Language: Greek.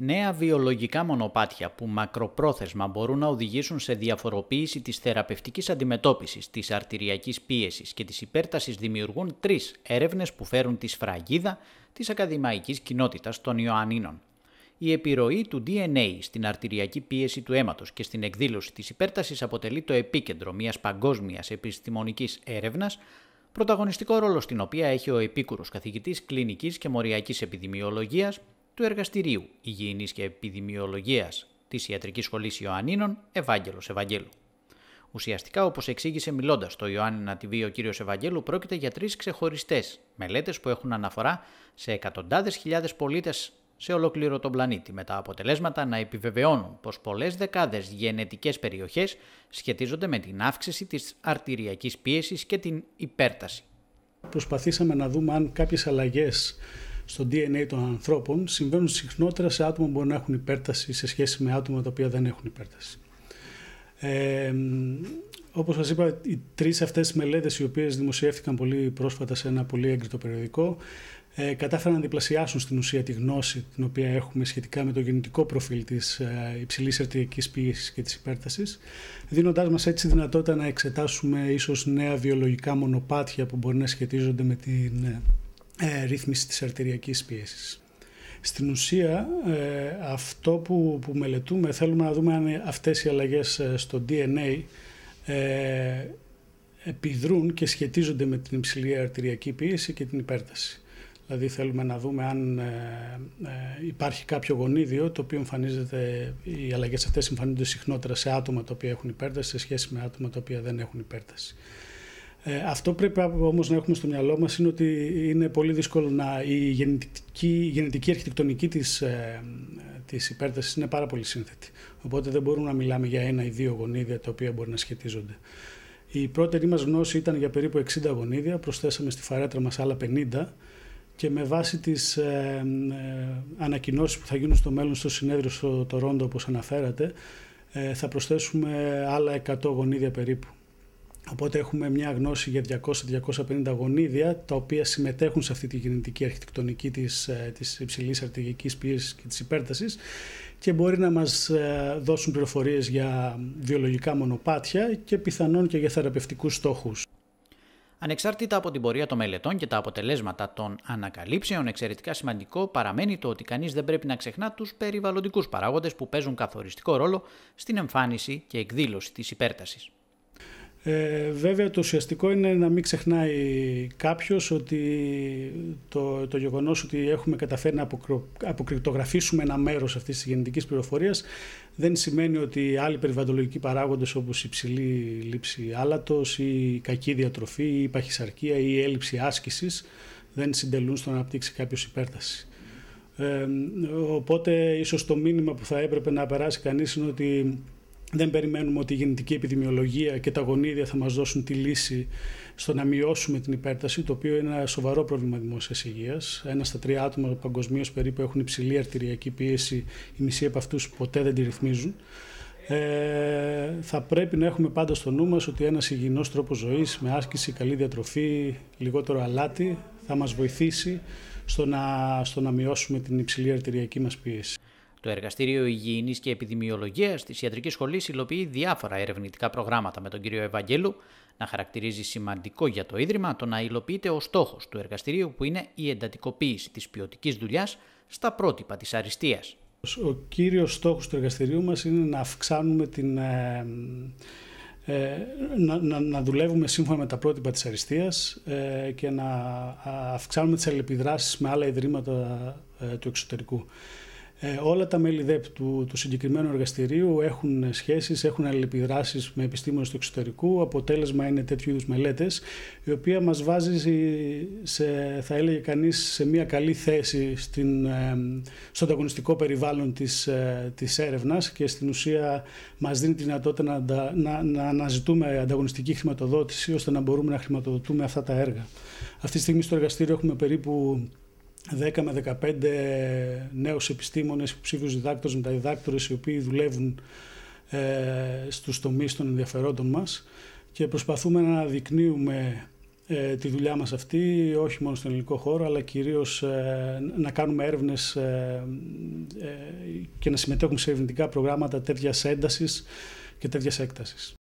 Νέα βιολογικά μονοπάτια που μακροπρόθεσμα μπορούν να οδηγήσουν σε διαφοροποίηση της θεραπευτικής αντιμετώπισης, της αρτηριακής πίεσης και της υπέρτασης δημιουργούν τρεις έρευνες που φέρουν τη σφραγίδα της ακαδημαϊκής κοινότητας των Ιωαννίνων. Η επιρροή του DNA στην αρτηριακή πίεση του αίματος και στην εκδήλωση της υπέρτασης αποτελεί το επίκεντρο μιας παγκόσμιας επιστημονικής έρευνας πρωταγωνιστικό ρόλο στην οποία έχει ο επίκουρος καθηγητής κλινικής και μοριακής επιδημιολογίας του Εργαστηρίου Υγιεινής και Επιδημιολογίας της Ιατρικής Σχολής Ιωαννίνων Ευάγγελος Ευαγγέλου. Ουσιαστικά, όπως εξήγησε μιλώντας στο Ιωάννη TV... ο κύριος Ευαγγέλου, πρόκειται για τρεις ξεχωριστές μελέτες που έχουν αναφορά σε εκατοντάδες χιλιάδες πολίτες σε ολόκληρο τον πλανήτη, με τα αποτελέσματα να επιβεβαιώνουν πως πολλές δεκάδες γενετικές περιοχές σχετίζονται με την αύξηση της αρτηριακής πίεσης και την υπέρταση. Προσπαθήσαμε να δούμε αν κάποιες αλλαγές στο DNA των ανθρώπων συμβαίνουν συχνότερα σε άτομα που μπορεί να έχουν υπέρταση σε σχέση με άτομα τα οποία δεν έχουν υπέρταση. Ε, Όπως σας είπα, οι τρεις αυτές μελέτες, οι οποίες δημοσιεύτηκαν πολύ πρόσφατα σε ένα πολύ έγκριτο περιοδικό, ε, κατάφεραν να διπλασιάσουν στην ουσία τη γνώση την οποία έχουμε σχετικά με το γεννητικό προφίλ της ε, υψηλής αρτηριακή πίεσης και της υπέρτασης, δίνοντάς μας έτσι δυνατότητα να εξετάσουμε ίσως νέα βιολογικά μονοπάτια που μπορεί να σχετίζονται με την ε, ε, ρύθμιση της αρτηριακής πίεσης. Στην ουσία ε, αυτό που, που μελετούμε θέλουμε να δούμε αν αυτές οι αλλαγές ε, στο DNA ε, επιδρούν και σχετίζονται με την υψηλή αρτηριακή πίεση και την υπέρταση. Δηλαδή θέλουμε να δούμε αν ε, ε, υπάρχει κάποιο γονίδιο το οποίο εμφανίζεται, οι αλλαγές αυτές εμφανίζονται συχνότερα σε άτομα τα οποία έχουν υπέρταση σε σχέση με άτομα τα οποία δεν έχουν υπέρταση. Ε, αυτό πρέπει όμως να έχουμε στο μυαλό μας είναι ότι είναι πολύ δύσκολο να. η γενετική, γενετική αρχιτεκτονική της ε, της υπέρτασης είναι πάρα πολύ σύνθετη. Οπότε δεν μπορούμε να μιλάμε για ένα ή δύο γονίδια τα οποία μπορεί να σχετίζονται. Η πρώτερη μας γνώση ήταν για περίπου 60 γονίδια, προσθέσαμε στη φαρέτρα μας άλλα 50 και με βάση τις ε, ε, ανακοινώσεις που θα γίνουν στο μέλλον στο συνέδριο στο Τορόντο όπως αναφέρατε ε, θα προσθέσουμε άλλα 100 γονίδια περίπου Οπότε έχουμε μια γνώση για 200-250 γονίδια, τα οποία συμμετέχουν σε αυτή τη γεννητική αρχιτεκτονική της, ε, της υψηλής αρτηγικής πίεσης και της υπέρτασης και μπορεί να μας ε, δώσουν πληροφορίες για βιολογικά μονοπάτια και πιθανόν και για θεραπευτικούς στόχους. Ανεξάρτητα από την πορεία των μελετών και τα αποτελέσματα των ανακαλύψεων, εξαιρετικά σημαντικό παραμένει το ότι κανείς δεν πρέπει να ξεχνά τους περιβαλλοντικούς παράγοντες που παίζουν καθοριστικό ρόλο στην εμφάνιση και εκδήλωση της υπέρτασης. Ε, βέβαια το ουσιαστικό είναι να μην ξεχνάει κάποιος ότι το, το γεγονός ότι έχουμε καταφέρει να αποκρο, αποκρυπτογραφήσουμε ένα μέρος αυτής της γενετικής πληροφορίας δεν σημαίνει ότι άλλοι περιβαλλοντολογικοί παράγοντες όπως η ψηλή λήψη άλατος, η κακή διατροφή, η παχυσαρκία ή η έλλειψη άσκησης δεν συντελούν στο να αναπτύξει κάποιος υπέρταση. Ε, οπότε ίσως το μήνυμα που θα έπρεπε να περάσει κανείς είναι ότι δεν περιμένουμε ότι η γεννητική επιδημιολογία και τα γονίδια θα μας δώσουν τη λύση στο να μειώσουμε την υπέρταση, το οποίο είναι ένα σοβαρό πρόβλημα δημόσιας υγείας. Ένα στα τρία άτομα παγκοσμίως περίπου έχουν υψηλή αρτηριακή πίεση, ή μισή από αυτούς ποτέ δεν τη ρυθμίζουν. Ε, θα πρέπει να έχουμε πάντα στο νου μας ότι ένας υγιεινός τρόπος ζωής, με άσκηση, καλή διατροφή, λιγότερο αλάτι θα μας βοηθήσει στο να, στο να μειώσουμε την υψηλή αρτηριακή μας πίεση. Το Εργαστήριο Υγιεινής και Επιδημιολογίας της Ιατρικής Σχολής υλοποιεί διάφορα ερευνητικά προγράμματα με τον κύριο Ευαγγέλου να χαρακτηρίζει σημαντικό για το Ίδρυμα το να υλοποιείται ο στόχος του εργαστηρίου που είναι η εντατικοποίηση της ποιοτικής δουλειάς στα πρότυπα της αριστείας. Ο κύριος στόχος του εργαστηρίου μας είναι να αυξάνουμε την, ε, ε να, να, δουλεύουμε σύμφωνα με τα πρότυπα της αριστείας ε, και να αυξάνουμε τις αλληλεπιδράσεις με άλλα ιδρύματα ε, του εξωτερικού. Ε, όλα τα μέλη ΔΕΠ του, του συγκεκριμένου εργαστηρίου έχουν σχέσεις, έχουν αλληλεπιδράσεις με επιστήμονες του εξωτερικού. Αποτέλεσμα είναι τέτοιου είδους μελέτες, η οποία μας βάζει, σε, θα έλεγε κανείς, σε μια καλή θέση στην, στο ανταγωνιστικό περιβάλλον της, ε, της έρευνας και στην ουσία μας δίνει τη δυνατότητα να, να, να αναζητούμε ανταγωνιστική χρηματοδότηση ώστε να μπορούμε να χρηματοδοτούμε αυτά τα έργα. Αυτή τη στιγμή στο εργαστήριο έχουμε περίπου 10 με 15 νέους επιστήμονες, με διδάκτορες, μεταδιδάκτορες οι οποίοι δουλεύουν ε, στους τομείς των ενδιαφερόντων μας και προσπαθούμε να αναδεικνύουμε ε, τη δουλειά μας αυτή όχι μόνο στον ελληνικό χώρο αλλά κυρίως ε, να κάνουμε έρευνες ε, και να συμμετέχουμε σε ερευνητικά προγράμματα τέτοιας έντασης και τέτοιας έκτασης.